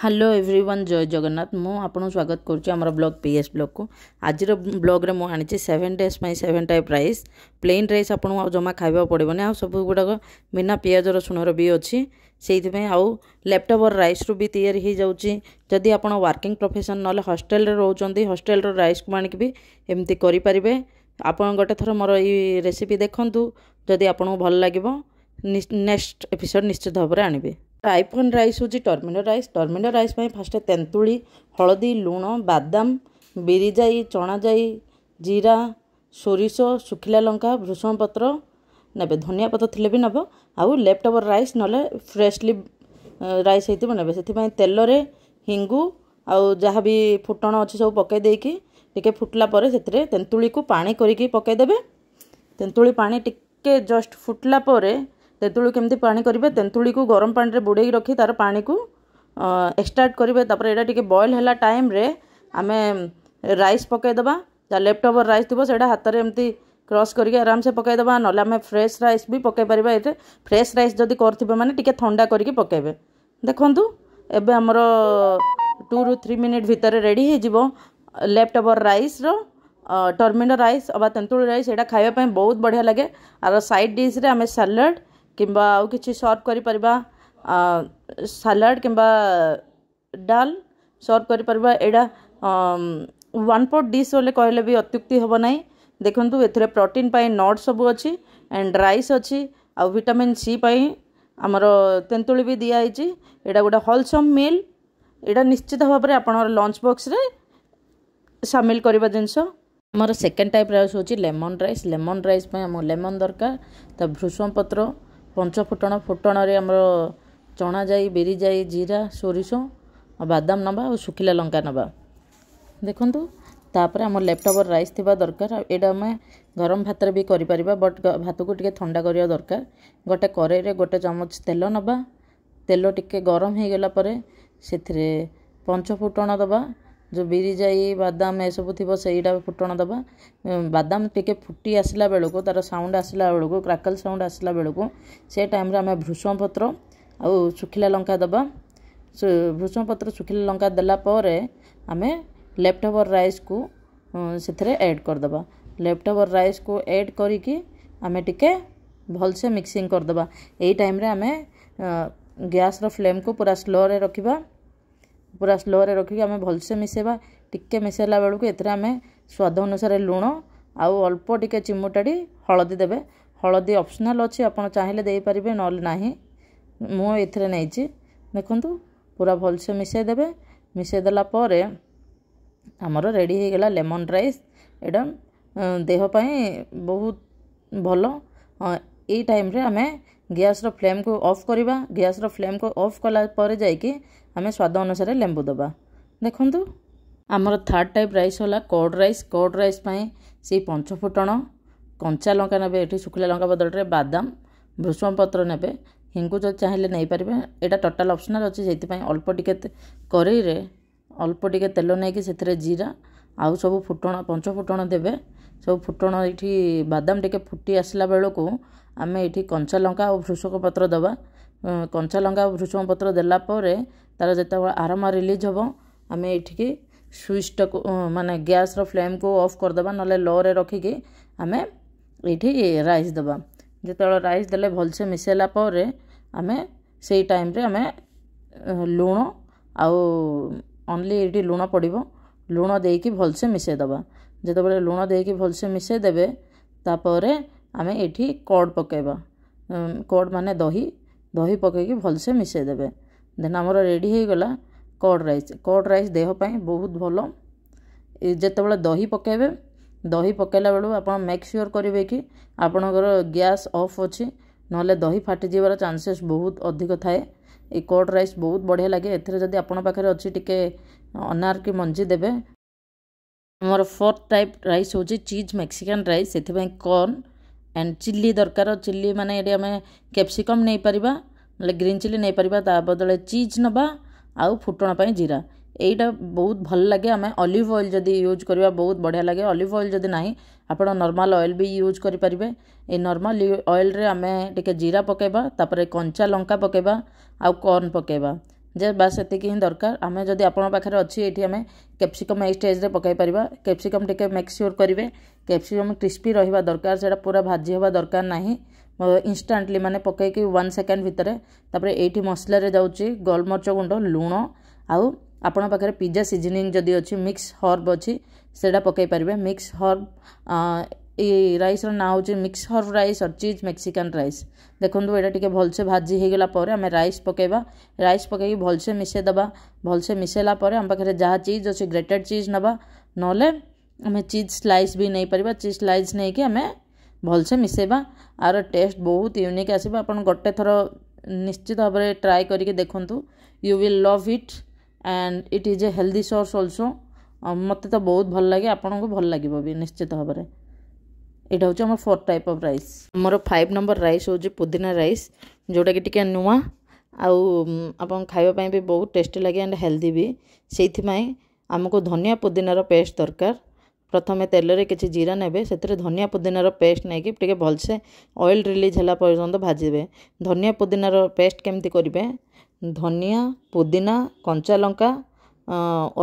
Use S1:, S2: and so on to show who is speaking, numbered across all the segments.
S1: hello everyone ଜୟ ଜଗନ୍ନାଥ ମୁଁ ଆପଣଙ୍କୁ ସ୍ୱାଗତ କରୁଛି ଆମର ବ୍ଲଗ୍ ପି ଏସ୍ ବ୍ଲଗ୍କୁ ଆଜିର ବ୍ଲଗ୍ରେ ମୁଁ ଆଣିଛି ସେଭେନ୍ ଡେଜ୍ ପାଇଁ seven type rice plain rice ଆପଣଙ୍କୁ ଆଉ ଜମା ଖାଇବାକୁ ପଡ଼ିବନି ଆଉ ସବୁ ଗୁଡ଼ାକ ବିନା ପିଆଜ ରସୁଣର ବି ଅଛି ସେଇଥିପାଇଁ ଆଉ ଲ୍ୟାପ୍ଟପ୍ର ରାଇସ୍ରୁ ବି ତିଆରି ହୋଇଯାଉଛି ଯଦି ଆପଣ ୱାର୍କିଂ ପ୍ରଫେସନ୍ ନହେଲେ ହଷ୍ଟେଲରେ ରହୁଛନ୍ତି ହଷ୍ଟେଲର ରାଇସ୍କୁ ଆଣିକି ବି ଏମିତି କରିପାରିବେ ଆପଣ ଗୋଟେ ଥର ମୋର ଏଇ ରେସିପି ଦେଖନ୍ତୁ ଯଦି ଆପଣଙ୍କୁ ଭଲ ଲାଗିବ ନେକ୍ସଟ ଏପିସୋଡ଼ ନିଶ୍ଚିତ ଭାବରେ ଆଣିବେ ଆଇଫୋନ୍ ରାଇସ୍ ହେଉଛି ଟର୍ମିନୋ ରାଇସ୍ ଟର୍ମିନୋ ରାଇସ୍ ପାଇଁ ଫାଷ୍ଟ ତେନ୍ତୁଳି ହଳଦୀ ଲୁଣ ବାଦାମ ବିରିଜାଇ ଚଣାଯାଇ ଜିରା ସୋରିଷ ଶୁଖିଲା ଲଙ୍କା ଭୃଷଣ ପତ୍ର ନେବେ ଧନିଆ ପତ୍ର ଥିଲେ ବି ନେବ ଆଉ ଲେଫ୍ଟ ଓଭର୍ ରାଇସ୍ ନହେଲେ ଫ୍ରେଶଲି ରାଇସ୍ ହେଇଥିବ ନେବେ ସେଥିପାଇଁ ତେଲରେ ହିଙ୍ଗୁ ଆଉ ଯାହା ବି ଫୁଟଣ ଅଛି ସବୁ ପକାଇ ଦେଇକି ଟିକେ ଫୁଟିଲା ପରେ ସେଥିରେ ତେନ୍ତୁଳିକୁ ପାଣି କରିକି ପକାଇଦେବେ ତେନ୍ତୁଳି ପାଣି ଟିକେ ଜଷ୍ଟ ଫୁଟିଲା ପରେ ତେନ୍ତୁଳି କେମିତି ପାଣି କରିବେ ତେନ୍ତୁଳିକୁ ଗରମ ପାଣିରେ ବୁଡ଼େଇକି ରଖି ତା'ର ପାଣିକୁ ଏକ୍ସଟ୍ରାକ୍ଟ କରିବେ ତାପରେ ଏଇଟା ଟିକେ ବଏଲ୍ ହେଲା ଟାଇମ୍ରେ ଆମେ ରାଇସ୍ ପକାଇଦେବା ଯାହା ଲେଫ୍ଟ ଓଭର୍ ରାଇସ୍ ଥିବ ସେଇଟା ହାତରେ ଏମିତି କ୍ରସ୍ କରିକି ଆରାମସେ ପକାଇଦେବା ନହେଲେ ଆମେ ଫ୍ରେଶ୍ ରାଇସ୍ ବି ପକାଇ ପାରିବା ଏଥିରେ ଫ୍ରେଶ୍ ରାଇସ୍ ଯଦି କରିଥିବେ ମାନେ ଟିକେ ଥଣ୍ଡା କରିକି ପକାଇବେ ଦେଖନ୍ତୁ ଏବେ ଆମର ଟୁରୁ ଥ୍ରୀ ମିନିଟ୍ ଭିତରେ ରେଡ଼ି ହେଇଯିବ ଲେଫ୍ଟ ଓଭର୍ ରାଇସ୍ର ଟର୍ମିନୋ ରାଇସ୍ ଅବା ତେନ୍ତୁଳି ରାଇସ୍ ଏଇଟା ଖାଇବା ପାଇଁ ବହୁତ ବଢ଼ିଆ ଲାଗେ ଆର ସାଇଡ଼୍ ଡିସ୍ରେ ଆମେ ସାଲାଡ଼ କିମ୍ବା ଆଉ କିଛି ସର୍ଭ କରିପାରିବା ସାଲାଡ଼ କିମ୍ବା ଡାଲ ସର୍ଭ କରିପାରିବା ଏଇଟା ୱାନ୍ ପଟ୍ ଡିସ୍ ବୋଲେ କହିଲେ ବି ଅତ୍ୟୁକ୍ତି ହେବ ନାହିଁ ଦେଖନ୍ତୁ ଏଥିରେ ପ୍ରୋଟିନ୍ ପାଇଁ ନଟ୍ ସବୁ ଅଛି ଆଣ୍ଡ ରାଇସ୍ ଅଛି ଆଉ ଭିଟାମିନ୍ ସି ପାଇଁ ଆମର ତେନ୍ତୁଳି ବି ଦିଆହେଇଛି ଏଇଟା ଗୋଟେ ହଲସମ୍ ମିଲ୍ ଏଇଟା ନିଶ୍ଚିତ ଭାବରେ ଆପଣଙ୍କର ଲଞ୍ଚ ବକ୍ସରେ ସାମିଲ କରିବା ଜିନିଷ ଆମର ସେକେଣ୍ଡ ଟାଇପ୍ ରାଇସ୍ ହେଉଛି ଲେମନ୍ ରାଇସ୍ ଲେମନ୍ ରାଇସ୍ ପାଇଁ ଆମକୁ ଲେମନ୍ ଦରକାର ତା ଭୃଷମ ପତ୍ର ପଞ୍ଚ ଫୁଟଣ ଫୁଟଣରେ ଆମର ଚଣା ଯାଇ ବିରି ଯାଇ ଜିରା ସୋରିଷ ଆଉ ବାଦାମ ନେବା ଆଉ ଶୁଖିଲା ଲଙ୍କା ନେବା ଦେଖନ୍ତୁ ତାପରେ ଆମ ଲ୍ୟାପଟପ୍ର ରାଇସ୍ ଥିବା ଦରକାର ଆଉ ଏଇଟା ଆମେ ଗରମ ଭାତରେ ବି କରିପାରିବା ବଟ୍ ଭାତକୁ ଟିକିଏ ଥଣ୍ଡା କରିବା ଦରକାର ଗୋଟେ କରେଇରେ ଗୋଟେ ଚାମଚ ତେଲ ନେବା ତେଲ ଟିକେ ଗରମ ହୋଇଗଲା ପରେ ସେଥିରେ ପଞ୍ଚ ଫୁଟଣ ଦେବା जो बिरीजाई बादाम ये सब थी से फुटण दबा बादाम टिके फुटी आसला बेलू तार साउंड आसला बेलू क्राकल साउंड आसला बेलू से टाइम आम भृषम पत्र आखिला लंका दबा भृषम पत्र शुखिला लंका देलापर आम लेफ्टवर रईस को से एड करद लेफ्टवर रईस को एड करी आम टे भलसे मिक्सिंग करदे यही टाइम आम गैस फ्लेम को पूरा स्लो रखा ପୁରା ସ୍ଲୋରେ ରଖିକି ଆମେ ଭଲସେ ମିଶାଇବା ଟିକେ ମିଶାଇଲା ବେଳକୁ ଏଥିରେ ଆମେ ସ୍ୱାଦ ଅନୁସାରେ ଲୁଣ ଆଉ ଅଳ୍ପ ଟିକେ ଚିମୁଟାଡ଼ି ହଳଦୀ ଦେବେ ହଳଦୀ ଅପସନାଲ୍ ଅଛି ଆପଣ ଚାହିଁଲେ ଦେଇପାରିବେ ନହେଲେ ନାହିଁ ମୁଁ ଏଥିରେ ନେଇଛି ଦେଖନ୍ତୁ ପୁରା ଭଲସେ ମିଶାଇ ଦେବେ ମିଶାଇ ଦେଲା ପରେ ଆମର ରେଡ଼ି ହେଇଗଲା ଲେମନ୍ ରାଇସ୍ ଏଇଟା ଦେହ ପାଇଁ ବହୁତ ଭଲ ଏଇ ଟାଇମ୍ରେ ଆମେ ଗ୍ୟାସ୍ର ଫ୍ଲେମ୍କୁ ଅଫ୍ କରିବା ଗ୍ୟାସ୍ର ଫ୍ଲେମ୍କୁ ଅଫ୍ କଲା ପରେ ଯାଇକି ଆମେ ସ୍ୱାଦ ଅନୁସାରେ ଲେମ୍ବୁ ଦେବା ଦେଖନ୍ତୁ ଆମର ଥାର୍ଡ଼ ଟାଇପ୍ ରାଇସ୍ ହେଲା କର୍ଡ଼ ରାଇସ୍ କର୍ଡ଼ ରାଇସ୍ ପାଇଁ ସେଇ ପଞ୍ଚଫୁଟଣ କଞ୍ଚା ଲଙ୍କା ନେବେ ଏଠି ଶୁଖିଲା ଲଙ୍କା ବଦଳରେ ବାଦାମ ଭୃଷଙ୍ଗ ପତ୍ର ନେବେ ହିଙ୍ଗୁ ଯଦି ଚାହିଁଲେ ନେଇପାରିବେ ଏଇଟା ଟୋଟାଲ୍ ଅପ୍ସନାଲ୍ ଅଛି ସେଥିପାଇଁ ଅଳ୍ପ ଟିକେ କରେଇରେ ଅଳ୍ପ ଟିକେ ତେଲ ନେଇକି ସେଥିରେ ଜିରା ଆଉ ସବୁ ଫୁଟଣ ପଞ୍ଚ ଫୁଟଣ ଦେବେ ସବୁ ଫୁଟଣ ଏଇଠି ବାଦାମ ଟିକେ ଫୁଟି ଆସିଲା ବେଳକୁ ଆମେ ଏଇଠି କଞ୍ଚା ଲଙ୍କା ଆଉ ଭୃଷଙ୍ଗ ପତ୍ର ଦେବା କଞ୍ଚା ଲଙ୍କା ଆଉ ଭୃଷଙ୍ଗ ପତ୍ର ଦେଲା ପରେ ତା'ର ଯେତେବେଳେ ଆରମା ରିଲିଜ୍ ହେବ ଆମେ ଏଇଠିକି ସୁଇଚ୍ଟାକୁ ମାନେ ଗ୍ୟାସ୍ର ଫ୍ଲେମ୍କୁ ଅଫ୍ କରିଦେବା ନହେଲେ ଲୋରେ ରଖିକି ଆମେ ଏଇଠି ରାଇସ୍ ଦେବା ଯେତେବେଳେ ରାଇସ୍ ଦେଲେ ଭଲସେ ମିଶାଇଲା ପରେ ଆମେ ସେଇ ଟାଇମ୍ରେ ଆମେ ଲୁଣ ଆଉ ଓନ୍ଲି ଏଇଠି ଲୁଣ ପଡ଼ିବ ଲୁଣ ଦେଇକି ଭଲସେ ମିଶାଇଦେବା ଯେତେବେଳେ ଲୁଣ ଦେଇକି ଭଲସେ ମିଶାଇଦେବେ ତାପରେ ଆମେ ଏଠି କର୍ଡ଼ ପକାଇବା କର୍ଡ଼ ମାନେ ଦହି ଦହି ପକାଇକି ଭଲସେ ମିଶାଇଦେବେ ଦେନ୍ ଆମର ରେଡ଼ି ହୋଇଗଲା କର୍ଡ଼ ରାଇସ୍ କର୍ଡ଼ ରାଇସ୍ ଦେହ ପାଇଁ ବହୁତ ଭଲ ଯେତେବେଳେ ଦହି ପକାଇବେ ଦହି ପକାଇଲା ବେଳୁ ଆପଣ ମେକ୍ ସିଓର୍ କରିବେ କି ଆପଣଙ୍କର ଗ୍ୟାସ୍ ଅଫ୍ ଅଛି ନହେଲେ ଦହି ଫାଟିଯିବାର ଚାନ୍ସେସ୍ ବହୁତ ଅଧିକ ଥାଏ ଏଇ କର୍ଡ଼ ରାଇସ୍ ବହୁତ ବଢ଼ିଆ ଲାଗେ ଏଥିରେ ଯଦି ଆପଣଙ୍କ ପାଖରେ ଅଛି ଟିକେ ଅନାର କି ମଞ୍ଜି ଦେବେ ମୋର ଫୋର୍ଥ ଟାଇପ୍ ରାଇସ୍ ହେଉଛି ଚିଜ୍ ମେକ୍ସିକାନ୍ ରାଇସ୍ ସେଥିପାଇଁ କର୍ନ ଆଣ୍ଡ ଚିଲ୍ଲି ଦରକାର ଚିଲ୍ଲି ମାନେ ଏଠି ଆମେ କ୍ୟାପ୍ସିକମ୍ ନେଇପାରିବା ନହେଲେ ଗ୍ରୀନ୍ ଚିଲ୍ଲି ନେଇପାରିବା ତା ବଦଳରେ ଚିଜ୍ ନେବା ଆଉ ଫୁଟଣ ପାଇଁ ଜିରା यहीटा बहुत भल लगे आम अलिव अएल जब यूज करवा बहुत बढ़िया लगे अलिव अएल जब ना आप नर्माल अएल भी यूज करेंगे ये नर्माल अएल आम टे जीरा पकड़ा कंचा लंका पकेबा आउ कर्ण पकेबा जे बास दरकार आम जब आपखे अच्छे ये आम कैप्सिकम एक पकई पार कैप्सिकम टे मेक्सर करेंगे कैप्सिकम क्रिस्पी रहा दरकार से पूरा भाजी हाँ दरकार ना इनस्टांटली मैंने पकई कि वन सेकेंड भितर ये मसलार जाऊँगी गोलमरच गुंड लुण आउ आपण पिजा पिज्जा सीजनिंग जदि अच्छी मिक्स हर्ब अच्छी से पकई पारे मिक्स हर्ब रईस्र ना हो मिक्स हर्ब रईस और चीज मेक्सिकन रईस देखो ये टी भलसे भाजी होगापर आम रईस पकईवा रईस पक भलसे मिसेद भलसे मिसेलापर आम पाखे जहाँ चीज अच्छे ग्रेटेड चीज ना ना आम चीज स्लाइस भी नहीं पार चीज स्लाइस नहीं कि आम भलसे मिसेवा आर टेस्ट बहुत यूनिक आसो आप थर निश्चित भाव ट्राए करके देखु you will love it and it is a healthy source also ମୋତେ ତ ବହୁତ ଭଲ ଲାଗେ ଆପଣଙ୍କୁ ଭଲ ଲାଗିବ ବି ନିଶ୍ଚିତ ଭାବରେ ଏଇଟା ହେଉଛି ଆମର ଫୋର୍ ଟାଇପ୍ ଅଫ୍ ରାଇସ୍ ଆମର ଫାଇଭ୍ ନମ୍ବର ରାଇସ୍ ହେଉଛି ପୁଦିନା ରାଇସ୍ ଯେଉଁଟାକି ଟିକିଏ ନୂଆ ଆଉ ଆପଣ ଖାଇବା ପାଇଁ ବି ବହୁତ ଟେଷ୍ଟି ଲାଗେ ଆଣ୍ଡ ହେଲ୍ଦି ବି ସେଇଥିପାଇଁ ଆମକୁ ଧନିଆ ପୁଦିନାର ପେଷ୍ଟ ଦରକାର ପ୍ରଥମେ ତେଲରେ କିଛି ଜିରା ନେବେ ସେଥିରେ ଧନିଆ ପୁଦିନାର ପେଷ୍ଟ ନେଇକି ଟିକେ ଭଲସେ ଅଏଲ୍ ରିଲିଜ୍ ହେଲା ପର୍ଯ୍ୟନ୍ତ ଭାଜିବେ ଧନିଆ ପୁଦିନାର ପେଷ୍ଟ କେମିତି କରିବେ ଧନିଆ ପୁଦିନା କଞ୍ଚା ଲଙ୍କା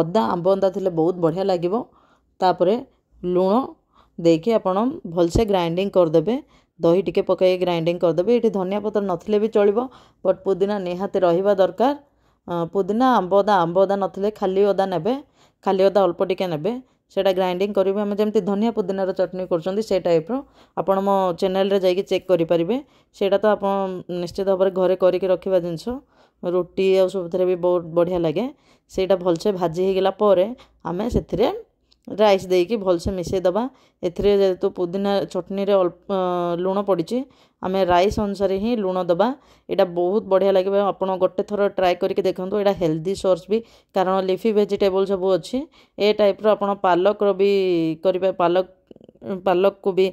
S1: ଅଦା ଆମ୍ବ ଅଦା ଥିଲେ ବହୁତ ବଢ଼ିଆ ଲାଗିବ ତା'ପରେ ଲୁଣ ଦେଇକି ଆପଣ ଭଲସେ ଗ୍ରାଇଣ୍ଡିଙ୍ଗ କରିଦେବେ ଦହି ଟିକେ ପକାଇକି ଗ୍ରାଇଣ୍ଡିଙ୍ଗ କରିଦେବେ ଏଠି ଧନିଆ ପତ୍ର ନଥିଲେ ବି ଚଳିବ ବଟ୍ ପୁଦିନା ନିହାତି ରହିବା ଦରକାର ପୁଦିନା ଆମ୍ବ ଅଦା ଆମ୍ବ ଅଦା ନଥିଲେ ଖାଲି ଅଦା ନେବେ ଖାଲି ଅଦା ଅଳ୍ପ ଟିକେ ନେବେ ସେଇଟା ଗ୍ରାଇଣ୍ଡିଙ୍ଗ କରିବେ ଆମେ ଯେମିତି ଧନିଆ ପୁଦିନାର ଚଟଣି କରୁଛନ୍ତି ସେଇ ଟାଇପ୍ର ଆପଣ ମୋ ଚ୍ୟାନେଲ୍ରେ ଯାଇକି ଚେକ୍ କରିପାରିବେ ସେଇଟା ତ ଆପଣ ନିଶ୍ଚିତ ଭାବରେ ଘରେ କରିକି ରଖିବା ଜିନିଷ ରୁଟି ଆଉ ସବୁଥିରେ ବି ବହୁତ ବଢ଼ିଆ ଲାଗେ ସେଇଟା ଭଲସେ ଭାଜି ହେଇଗଲା ପରେ ଆମେ ସେଥିରେ ରାଇସ୍ ଦେଇକି ଭଲସେ ମିଶାଇ ଦେବା ଏଥିରେ ଯେହେତୁ ପୁଦିନା ଚଟଣିରେ ଅଳ୍ପ ଲୁଣ ପଡ଼ିଛି ଆମେ ରାଇସ୍ ଅନୁସାରେ ହିଁ ଲୁଣ ଦେବା ଏଇଟା ବହୁତ ବଢ଼ିଆ ଲାଗିବ ଆପଣ ଗୋଟେ ଥର ଟ୍ରାଏ କରିକି ଦେଖନ୍ତୁ ଏଇଟା ହେଲ୍ଦି ସୋର୍ସ ବି କାରଣ ଲିଫି ଭେଜିଟେବଲ୍ ସବୁ ଅଛି ଏ ଟାଇପ୍ର ଆପଣ ପାଲକର ବି କରିବେ ପାଲକ ପାଲକକୁ ବି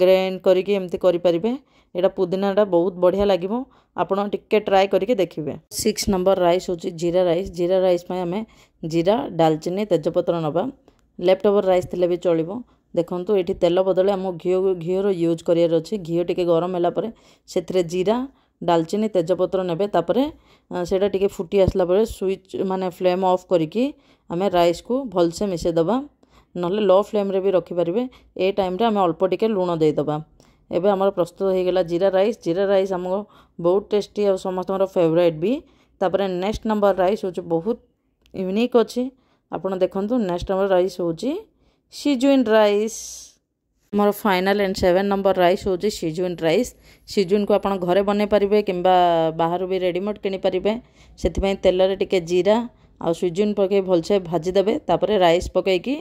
S1: ଗ୍ରାଇଣ୍ଡ କରିକି ଏମିତି କରିପାରିବେ ଏଇଟା ପୁଦିନାଟା ବହୁତ ବଢ଼ିଆ ଲାଗିବ ଆପଣ ଟିକେ ଟ୍ରାଏ କରିକି ଦେଖିବେ ସିକ୍ସ ନମ୍ବର ରାଇସ୍ ହେଉଛି ଜିରା ରାଇସ୍ ଜିରା ରାଇସ୍ ପାଇଁ ଆମେ ଜିରା ଡାଲଚିନି ତେଜପତ୍ର ନେବା ଲେଫ୍ଟ ଓଭର୍ ରାଇସ୍ ଥିଲେ ବି ଚଳିବ ଦେଖନ୍ତୁ ଏଠି ତେଲ ବଦଳେ ଆମ ଘିଅ ଘିଅର ୟୁଜ୍ କରିବାର ଅଛି ଘିଅ ଟିକେ ଗରମ ହେଲା ପରେ ସେଥିରେ ଜିରା ଡାଲଚିନି ତେଜପତ୍ର ନେବେ ତାପରେ ସେଇଟା ଟିକେ ଫୁଟି ଆସିଲା ପରେ ସୁଇଚ୍ ମାନେ ଫ୍ଲେମ୍ ଅଫ୍ କରିକି ଆମେ ରାଇସ୍କୁ ଭଲସେ ମିଶାଇଦେବା ନହେଲେ ଲୋ ଫ୍ଲେମ୍ରେ ବି ରଖିପାରିବେ ଏ ଟାଇମ୍ରେ ଆମେ ଅଳ୍ପ ଟିକେ ଲୁଣ ଦେଇଦେବା ଏବେ ଆମର ପ୍ରସ୍ତୁତ ହୋଇଗଲା ଜିରା ରାଇସ୍ ଜିରା ରାଇସ୍ ଆମ ବହୁତ ଟେଷ୍ଟି ଆଉ ସମସ୍ତଙ୍କର ଫେଭରାଇଟ୍ ବି ତାପରେ ନେକ୍ସଟ ନମ୍ବର ରାଇସ୍ ହେଉଛି ବହୁତ ୟୁନିକ୍ ଅଛି ଆପଣ ଦେଖନ୍ତୁ ନେକ୍ସଟ ନମ୍ବର ରାଇସ୍ ହେଉଛି ସିଜୁଇନ୍ ରାଇସ୍ ଆମର final and seven number rice ହେଉଛି ସିଜୁଇନ୍ ରାଇସ୍ ସିଜୁଇନ୍କୁ ଆପଣ ଘରେ ବନେଇ ପାରିବେ କିମ୍ବା ବାହାରୁ ବି ରେଡ଼ିମେଡ଼୍ କିଣିପାରିବେ ସେଥିପାଇଁ ତେଲରେ ଟିକେ ଜିରା ଆଉ ସିଜୁଇନ୍ ପକାଇ ଭଲସେ ଭାଜିଦେବେ ତାପରେ ରାଇସ୍ ପକାଇକି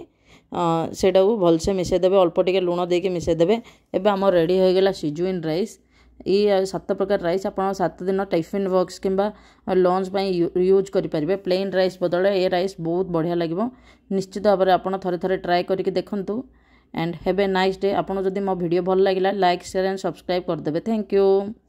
S1: ସେଇଟାକୁ ଭଲସେ ମିଶାଇଦେବେ ଅଳ୍ପ ଟିକେ ଲୁଣ ଦେଇକି ମିଶାଇଦେବେ ଏବେ ଆମର ରେଡ଼ି ହୋଇଗଲା ସିଜୁଇନ୍ ରାଇସ୍ ଏଇ ସାତ ପ୍ରକାର ରାଇସ୍ ଆପଣ ସାତ ଦିନ ଟିଫିନ୍ ବକ୍ସ କିମ୍ବା ଲଞ୍ଚ ପାଇଁ ୟୁଜ୍ କରିପାରିବେ ପ୍ଲେନ୍ ରାଇସ୍ ବଦଳରେ ଏ ରାଇସ୍ ବହୁତ ବଢ଼ିଆ ଲାଗିବ ନିଶ୍ଚିତ ଭାବରେ ଆପଣ ଥରେ ଥରେ ଟ୍ରାଏ କରିକି ଦେଖନ୍ତୁ and have a nice day ଆପଣ ଯଦି ମୋ ଭିଡ଼ିଓ ଭଲ ଲାଗିଲା ଲାଇକ୍ ସେୟାର ଆଣ୍ଡ ସବସ୍କ୍ରାଇବ୍ କରିଦେବେ ଥ୍ୟାଙ୍କ ୟୁ